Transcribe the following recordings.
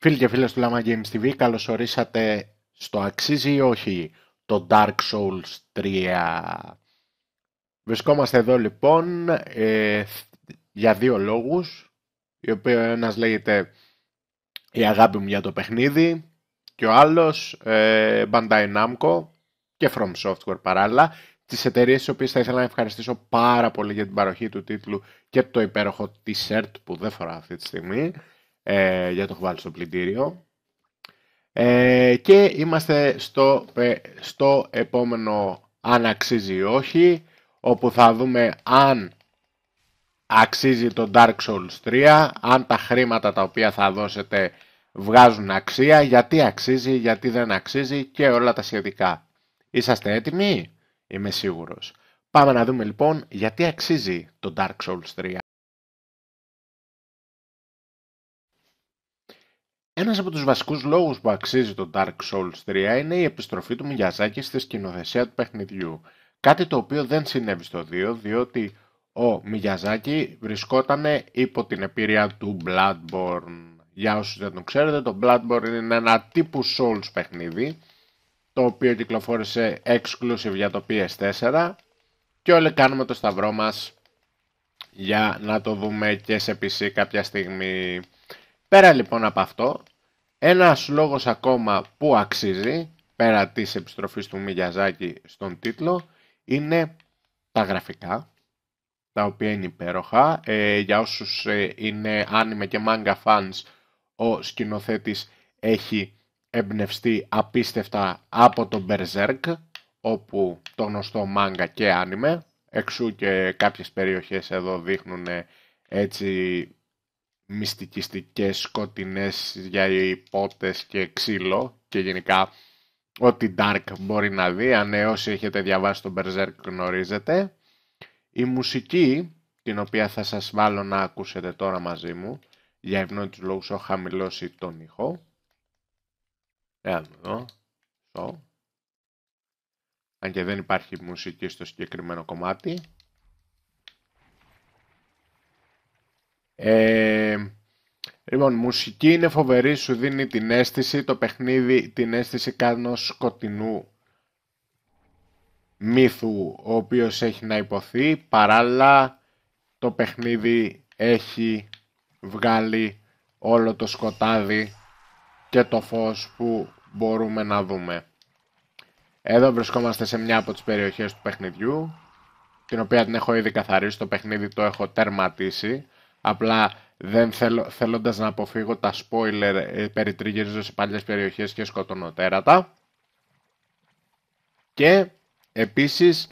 Φίλοι και φίλες του Lama Games TV, καλώς ορίσατε στο αξίζει ή όχι το Dark Souls 3. Βρισκόμαστε εδώ λοιπόν ε, για δύο λόγους, οι οποίοι ένας λέγεται η αγάπη μου για το παιχνίδι και ο άλλος ε, Bandai Namco και From Software παράλληλα, τις εταιρείες τις οποίες θα ήθελα να ευχαριστήσω πάρα πολύ για την παροχή του τίτλου και το υπέροχο t-shirt που δεν φοράω αυτή τη στιγμή. Ε, για το έχω στο πλυντήριο. Ε, και είμαστε στο, στο επόμενο αν αξίζει ή όχι, όπου θα δούμε αν αξίζει το Dark Souls 3, αν τα χρήματα τα οποία θα δώσετε βγάζουν αξία, γιατί αξίζει, γιατί δεν αξίζει και όλα τα σχετικά. Είσαστε έτοιμοι? Είμαι σίγουρος. Πάμε να δούμε λοιπόν γιατί αξίζει το Dark Souls 3. Ένας από τους βασικούς λόγους που αξίζει το Dark Souls 3 είναι η επιστροφή του Μιγιαζάκη στη σκηνοθεσία του παιχνιδιού. Κάτι το οποίο δεν συνέβη στο 2, διότι ο Μιγιαζάκη βρισκόταν υπό την επίρρεια του Bloodborne. Για όσους δεν τον ξέρετε, το Bloodborne είναι ένα τύπου Souls παιχνίδι, το οποίο κυκλοφόρησε exclusive για το PS4 και όλοι κάνουμε το σταυρό μας για να το δούμε και σε PC κάποια στιγμή. Πέρα λοιπόν από αυτό, ένας λόγος ακόμα που αξίζει, πέρα της επιστροφής του Μηγιαζάκη στον τίτλο, είναι τα γραφικά, τα οποία είναι υπέροχα. Ε, για όσους ε, είναι άνιμε και μάγκα fans, ο σκηνοθέτης έχει εμπνευστεί απίστευτα από τον Berserk, όπου το γνωστό μάγκα και άνιμε, εξού και κάποιες περιοχές εδώ δείχνουν έτσι μυστικιστικές, σκοτεινές για υπότες και ξύλο και γενικά ό,τι Dark μπορεί να δει, αν όσοι έχετε διαβάσει τον Berserk γνωρίζετε. Η μουσική, την οποία θα σας βάλω να ακούσετε τώρα μαζί μου, για ευνόητους λόγους έχω χαμηλώσει τον ήχο. εδώ, αν και δεν υπάρχει μουσική στο συγκεκριμένο κομμάτι. Ε, λοιπόν, μουσική είναι φοβερή, σου δίνει την αίσθηση, το παιχνίδι την αίσθηση κάνω σκοτεινού μύθου ο οποίος έχει να υποθεί, παράλληλα το παιχνίδι έχει βγάλει όλο το σκοτάδι και το φως που μπορούμε να δούμε. Εδώ βρισκόμαστε σε μια από τις περιοχές του παιχνιδιού, την οποία την έχω ήδη καθαρίσει, το παιχνίδι το έχω τερματίσει. Απλά δεν θέλω, θέλοντας να αποφύγω τα spoiler, ε, περιτριγυρίζω σε παλιές περιοχές και σκοτώνω Και επίσης,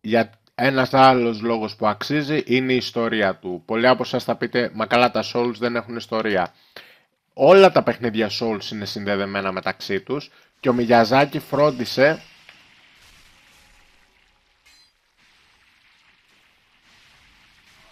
για ένας άλλος λόγος που αξίζει είναι η ιστορία του. Πολλοί από εσάς θα πείτε, μα καλά τα Souls δεν έχουν ιστορία. Όλα τα παιχνίδια Souls είναι συνδεδεμένα μεταξύ τους και ο Μιγιαζάκη φρόντισε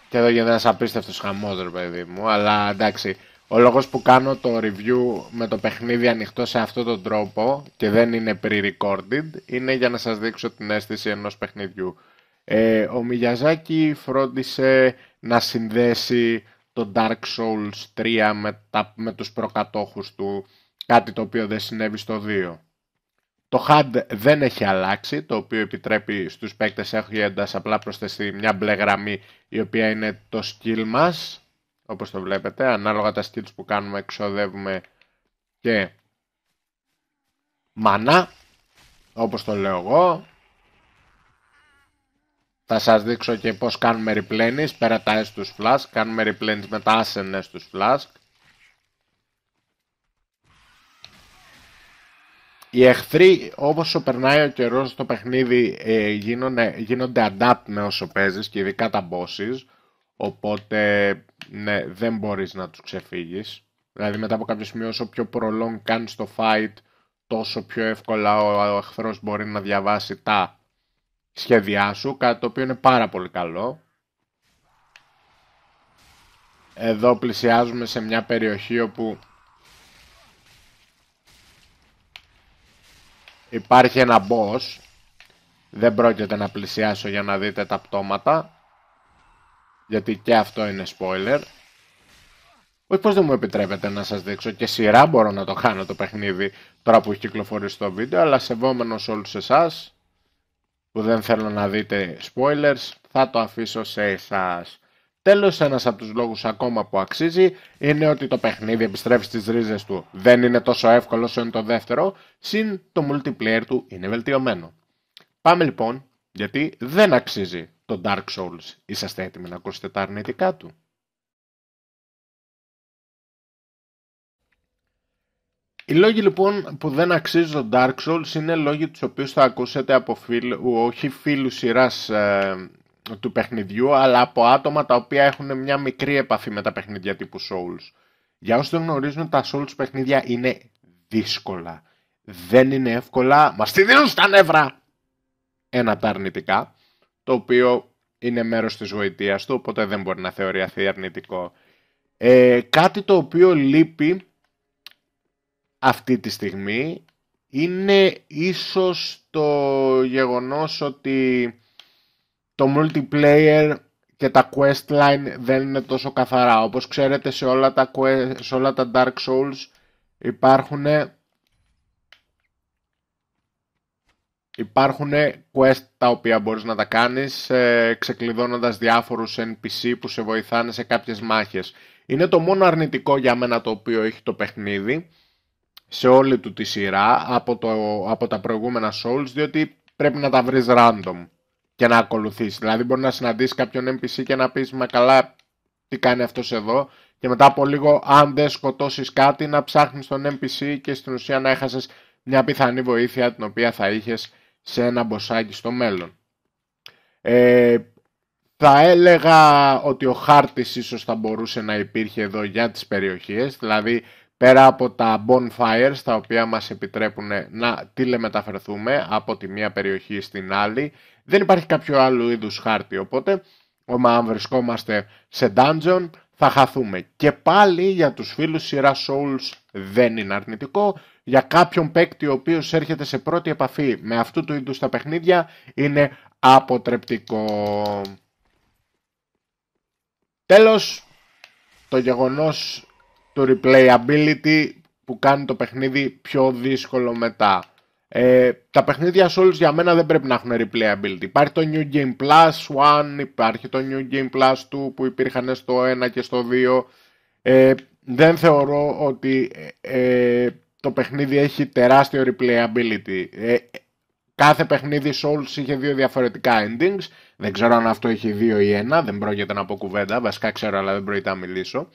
και εδώ γίνεται ένας απίστευτος χαμός, παιδί μου. Αλλά εντάξει, ο λόγος που κάνω το review με το παιχνίδι ανοιχτό σε αυτόν τον τρόπο και δεν είναι pre-recorded είναι για να σας δείξω την αίσθηση ενός παιχνιδιού. Ε, ο Μιγιαζάκη φρόντισε να συνδέσει το Dark Souls 3 με, τα, με τους προκατόχους του, κάτι το οποίο δεν συνέβη στο 2. Το HUD δεν έχει αλλάξει, το οποίο επιτρέπει στους παίκτες έχοντας απλά προσθέσει μια μπλε γραμμή η οποία είναι το skill μας, όπως το βλέπετε. Ανάλογα τα skills που κάνουμε εξοδεύουμε και μανά, όπως το λέω εγώ. Θα σας δείξω και πώς κάνουμε replenish πέρα τα S τους flask, κάνουμε replenish με τα S τους flask. Οι εχθροί όσο περνάει ο καιρός στο παιχνίδι ε, γίνονται, γίνονται adapt με όσο παίζεις και ειδικά τα bosses. Οπότε ναι, δεν μπορείς να τους ξεφύγεις. Δηλαδή μετά από κάποιο σημείο όσο πιο prolong κάνεις το fight τόσο πιο εύκολα ο, ο εχθρός μπορεί να διαβάσει τα σχέδιά σου. Κάτι το οποίο είναι πάρα πολύ καλό. Εδώ πλησιάζουμε σε μια περιοχή όπου Υπάρχει ένα boss. Δεν πρόκειται να πλησιάσω για να δείτε τα πτώματα. Γιατί και αυτό είναι spoiler. Όχι πως δεν μου επιτρέπετε να σας δείξω και σειρά μπορώ να το κάνω το παιχνίδι τώρα που έχει κυκλοφορήσει το βίντεο αλλά σεβόμενος όλους εσάς που δεν θέλω να δείτε spoilers θα το αφήσω σε εσάς. Τέλος, ένας από τους λόγους ακόμα που αξίζει είναι ότι το παιχνίδι επιστρέφει στις ρίζες του. Δεν είναι τόσο εύκολο όσο είναι το δεύτερο, συν το multiplayer του είναι βελτιωμένο. Πάμε λοιπόν, γιατί δεν αξίζει το Dark Souls. Είσαστε έτοιμοι να ακούσετε τα αρνητικά του. Οι λόγοι λοιπόν που δεν αξίζει το Dark Souls είναι λόγοι τους οποίους θα ακούσετε από φίλου, όχι φίλους σειράς ε, του παιχνιδιού, αλλά από άτομα τα οποία έχουν μια μικρή επαφή με τα παιχνίδια τύπου Souls. Για όσοι δεν γνωρίζουν, τα Souls παιχνίδια είναι δύσκολα. Δεν είναι εύκολα, μας τη δίνουν στα νεύρα! Ένα τα αρνητικά, το οποίο είναι μέρος της γοητείας του, οπότε δεν μπορεί να θεωρηθεί αρνητικό. Ε, κάτι το οποίο λείπει αυτή τη στιγμή είναι ίσως το γεγονός ότι το multiplayer και τα questline δεν είναι τόσο καθαρά. Όπως ξέρετε σε όλα τα, όλα τα Dark Souls υπάρχουν υπάρχουν quest τα οποία μπορείς να τα κάνεις ε, ξεκλειδώνοντας διάφορους NPC που σε βοηθάνε σε κάποιες μάχες. Είναι το μόνο αρνητικό για μένα το οποίο έχει το παιχνίδι σε όλη του τη σειρά από, το, από τα προηγούμενα Souls διότι πρέπει να τα βρεις random και να ακολουθήσει. Δηλαδή, μπορείς να συναντήσεις κάποιον NPC και να πεις Μα καλά, τι κάνει αυτός εδώ. Και μετά από λίγο, αν δεν σκοτώσεις κάτι, να ψάχνεις τον NPC και στην ουσία να έχασες μια πιθανή βοήθεια την οποία θα είχες σε ένα μποσάκι στο μέλλον. Ε, θα έλεγα ότι ο χάρτης ίσως θα μπορούσε να υπήρχε εδώ για τις περιοχές, δηλαδή πέρα από τα bonfires τα οποία μας επιτρέπουν να τηλεμεταφερθούμε από τη μία περιοχή στην άλλη. Δεν υπάρχει κάποιο άλλο είδους χάρτη οπότε αν βρισκόμαστε σε dungeon θα χαθούμε. Και πάλι για τους φίλους σειρά Souls δεν είναι αρνητικό. Για κάποιον παίκτη ο οποίος έρχεται σε πρώτη επαφή με αυτού του είδους τα παιχνίδια είναι αποτρεπτικό. Τέλος, το γεγονός το replayability που κάνει το παιχνίδι πιο δύσκολο μετά. Ε, τα παιχνίδια Souls για μένα δεν πρέπει να έχουν replayability. Υπάρχει το New Game Plus 1, υπάρχει το New Game Plus 2 που υπήρχαν στο 1 και στο 2. Ε, δεν θεωρώ ότι ε, ε, το παιχνίδι έχει τεράστιο replayability. Ε, κάθε παιχνίδι Souls είχε δύο διαφορετικά endings. Δεν ξέρω αν αυτό έχει δύο ή ένα, δεν πρόκειται να πω κουβέντα. Βασικά ξέρω αλλά δεν πρόκειται να μιλήσω.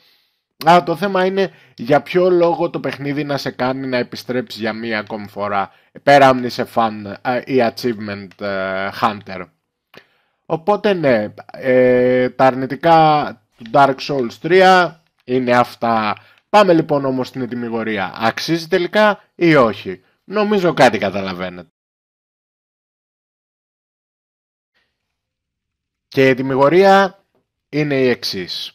Α, το θέμα είναι για ποιο λόγο το παιχνίδι να σε κάνει να επιστρέψεις για μία ακόμη φορά. Πέρα αν είσαι fan ή achievement ε, hunter. Οπότε ναι, ε, τα αρνητικά του Dark Souls 3 είναι αυτά. Πάμε λοιπόν όμως στην ετοιμιγορία. Αξίζει τελικά ή όχι. Νομίζω κάτι καταλαβαίνετε. Και η ετοιμιγορία είναι η εξής.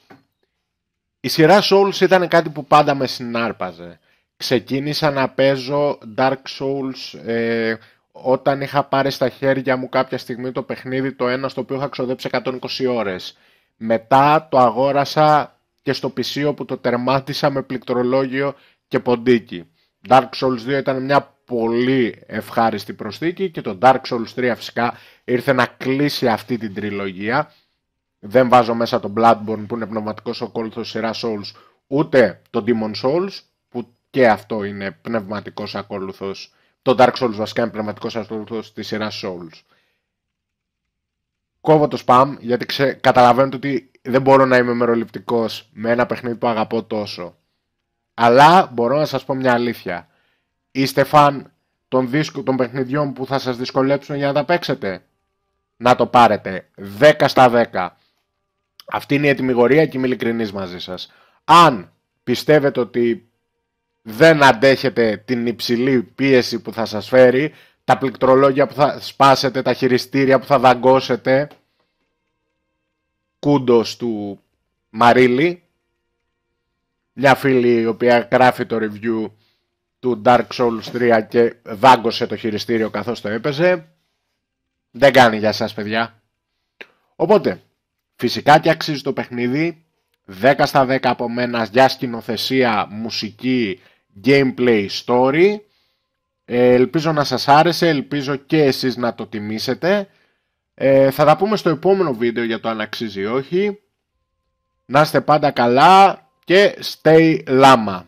Η σειρά Souls ήταν κάτι που πάντα με συνάρπαζε. Ξεκίνησα να παίζω Dark Souls ε, όταν είχα πάρει στα χέρια μου κάποια στιγμή το παιχνίδι το ένα στο οποίο είχα ξοδέψει 120 ώρες. Μετά το αγόρασα και στο PC που το τερμάτισα με πληκτρολόγιο και ποντίκι. Dark Souls 2 ήταν μια πολύ ευχάριστη προσθήκη και το Dark Souls 3 φυσικά ήρθε να κλείσει αυτή την τριλογία δεν βάζω μέσα τον Bloodborne που είναι πνευματικός πνευματικός ακόλουθος σειρά Souls, ούτε τον Demon Souls που και αυτό είναι πνευματικός ακόλουθος. Το Dark Souls βασικά είναι πνευματικός ακόλουθος της σειρά Souls. Κόβω το spam γιατί ξε... καταλαβαίνετε ότι δεν μπορώ να είμαι μεροληπτικός με ένα παιχνίδι που αγαπώ τόσο. Αλλά μπορώ να σας πω μια αλήθεια. Είστε φαν των, των παιχνιδιών που θα σας δυσκολέψουν για να τα παίξετε. Να το πάρετε. 10 στα 10. Αυτή είναι η ετοιμιγορία και είμαι ειλικρινής μαζί σας. Αν πιστεύετε ότι δεν αντέχετε την υψηλή πίεση που θα σας φέρει, τα πληκτρολόγια που θα σπάσετε, τα χειριστήρια που θα δαγκώσετε, κούντος του Μαρίλη, μια φίλη η οποία γράφει το review του Dark Souls 3 και δάγκωσε το χειριστήριο καθώς το έπαιζε. Δεν κάνει για σας παιδιά. Οπότε, Φυσικά και αξίζει το παιχνίδι. 10 στα 10 από μένα για σκηνοθεσία, μουσική, gameplay, story. Ε, ελπίζω να σας άρεσε, ελπίζω και εσείς να το τιμήσετε. Ε, θα τα πούμε στο επόμενο βίντεο για το αν ή όχι. Να είστε πάντα καλά και stay lama.